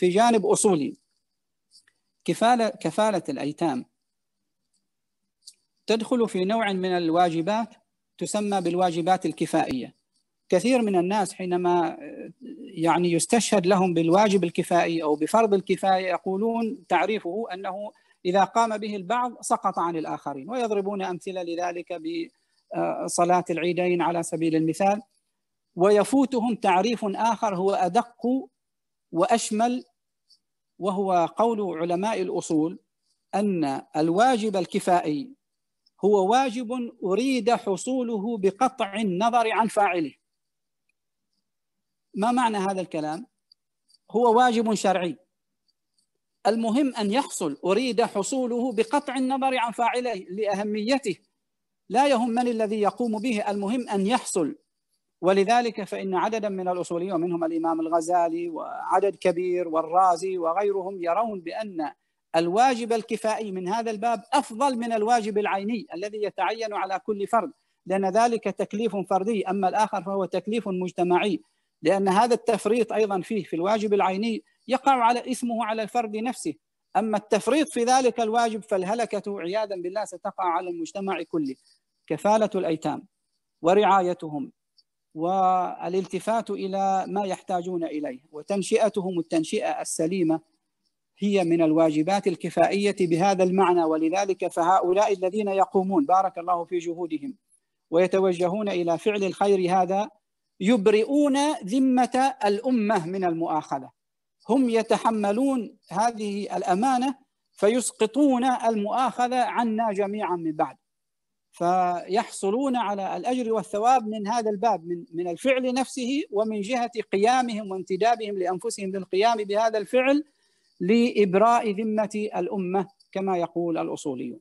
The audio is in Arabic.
في جانب أصولي كفالة, كفالة الأيتام تدخل في نوع من الواجبات تسمى بالواجبات الكفائية كثير من الناس حينما يعني يستشهد لهم بالواجب الكفائي أو بفرض الكفاية يقولون تعريفه أنه إذا قام به البعض سقط عن الآخرين ويضربون أمثلة لذلك بصلاة آه، العيدين على سبيل المثال ويفوتهم تعريف آخر هو أدق وأشمل وهو قول علماء الاصول ان الواجب الكفائي هو واجب اريد حصوله بقطع النظر عن فاعله ما معنى هذا الكلام هو واجب شرعي المهم ان يحصل اريد حصوله بقطع النظر عن فاعله لاهميته لا يهمني الذي يقوم به المهم ان يحصل ولذلك فإن عددا من الأصوليين ومنهم الإمام الغزالي وعدد كبير والرازي وغيرهم يرون بأن الواجب الكفائي من هذا الباب أفضل من الواجب العيني الذي يتعين على كل فرد لأن ذلك تكليف فردي أما الآخر فهو تكليف مجتمعي لأن هذا التفريط أيضا فيه في الواجب العيني يقع على اسمه على الفرد نفسه أما التفريط في ذلك الواجب فالهلكة عياذا بالله ستقع على المجتمع كله كفالة الأيتام ورعايتهم والالتفات الى ما يحتاجون اليه وتنشئتهم التنشئه السليمه هي من الواجبات الكفائيه بهذا المعنى ولذلك فهؤلاء الذين يقومون بارك الله في جهودهم ويتوجهون الى فعل الخير هذا يبرئون ذمه الامه من المؤاخذه هم يتحملون هذه الامانه فيسقطون المؤاخذه عنا جميعا من بعد فيحصلون على الاجر والثواب من هذا الباب من من الفعل نفسه ومن جهه قيامهم وانتدابهم لانفسهم للقيام بهذا الفعل لابراء ذمه الامه كما يقول الاصوليون.